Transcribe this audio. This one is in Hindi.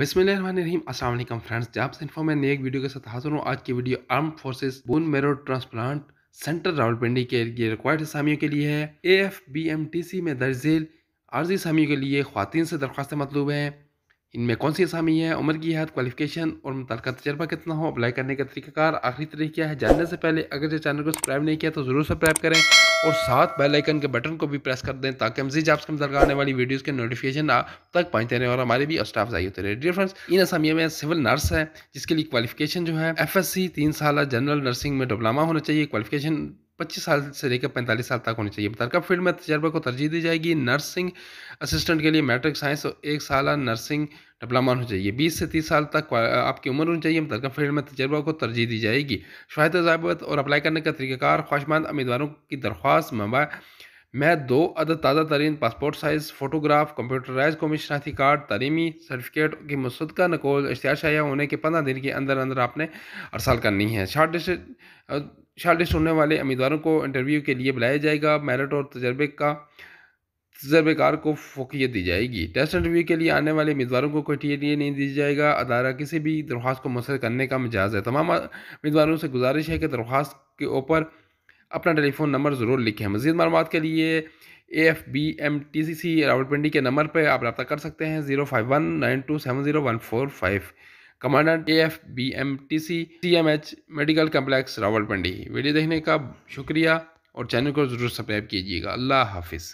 बिस्मिल्लाम अस्सलाम फ्रेंड्स जब इन्फो में नई एक वीडियो के साथ हाजिर हूँ आज की video armed forces bone marrow transplant centre Rawalpindi के लिए रिक्वायर्ड असामियों के लिए है A F B M T C में दर्जेल आर्जी असामियों के लिए खातन से दरख्वास्तें मतलूब हैं इनमें कौन सी असामी है उम्र की हद क्वालिफिकेशन और मुतल तजर्बा कितना हो अप्लाई करने का तरीकाकार आखिरी तरीका है जानने से पहले अगर ये चैनल को सब्सक्राइब नहीं किया तो ज़रूर सब्सक्राइब करें और साथ बेल आइकन के बटन को भी प्रेस कर दें ताकि मजीद आपके अंदर आने वाली वीडियोज़ के नोटिफिकेशन आप तक पहुँचते रहें और हमारे भी स्टाफ जारी होते रहे डियर फ्रेंड्स इन असामिया में सिविल नर्स है जिसके लिए क्वालिफिकेशन जो है एफ एस सी तीन साल जनरल नर्सिंग में डिप्लोमा होना चाहिए क्वालिफिकेशन पच्चीस साल से लेकर पैंतालीस साल तक होनी चाहिए मुतरका फील्ड में तजर्बे को तरजीह दी जाएगी नर्सिंग असिस्टेंट के लिए मैट्रिक साइंस और एक साल नर्सिंग डिप्लोमा होना चाहिए बीस से तीस साल तक आपकी उम्र होनी चाहिए मुतरका फील्ड में तजर्बा को तरजीह दी जाएगी शायद जबत और अप्लाई करने का तरीक़ाकार ख्वाहिशमंद उम्मीदवारों की दरख्वास्त मैं दो अदद ताज़ा तरीन पासपोर्ट साइज़ फ़ोटोग्राफ कंप्यूटराइज कौमी शनाख्ती कार्ड तलीमी सर्टिफिकेट की मुस्दा नकोल इश्तिया शाया होने के पंद्रह दिन के अंदर अंदर आपने अरसाल करनी है शार्ट लिस्ट शार्ट लिस्ट होने वाले उम्मीदवारों को इंटरव्यू के लिए बुलाया जाएगा मेरिट और तजर्बे का तजर्बेकार को फोकियत दी जाएगी टेस्ट इंटरव्यू के लिए आने वाले उम्मीदवारों को कोई टी नहीं दी जाएगा अदारा किसी भी दरख्वास्त को मुसर करने का मजाज है तमाम उम्मीदवारों से गुजारिश है कि दरख्वास्त के ऊपर अपना टेलीफोन नंबर ज़रूर लिखें मज़ीद मालूम के लिए A F B M T C C Rawalpindi के नंबर पर आप रब्ता कर सकते हैं zero five one nine two seven zero one four five commandant A F B M T C C M H medical complex Rawalpindi video देखने का शुक्रिया और चैनल को ज़रूर सब्सक्राइब कीजिएगा अल्लाह हाफिज़